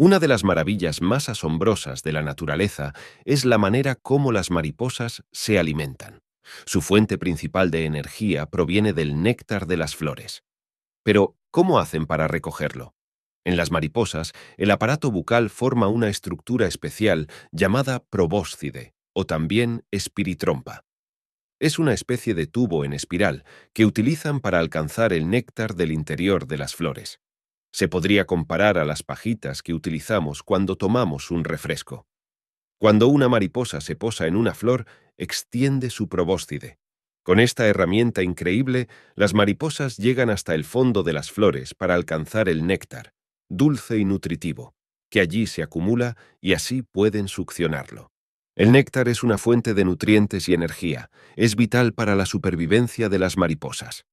Una de las maravillas más asombrosas de la naturaleza es la manera como las mariposas se alimentan. Su fuente principal de energía proviene del néctar de las flores. Pero, ¿cómo hacen para recogerlo? En las mariposas, el aparato bucal forma una estructura especial llamada probóscide o también espiritrompa. Es una especie de tubo en espiral que utilizan para alcanzar el néctar del interior de las flores. Se podría comparar a las pajitas que utilizamos cuando tomamos un refresco. Cuando una mariposa se posa en una flor, extiende su probóscide. Con esta herramienta increíble, las mariposas llegan hasta el fondo de las flores para alcanzar el néctar, dulce y nutritivo, que allí se acumula y así pueden succionarlo. El néctar es una fuente de nutrientes y energía, es vital para la supervivencia de las mariposas.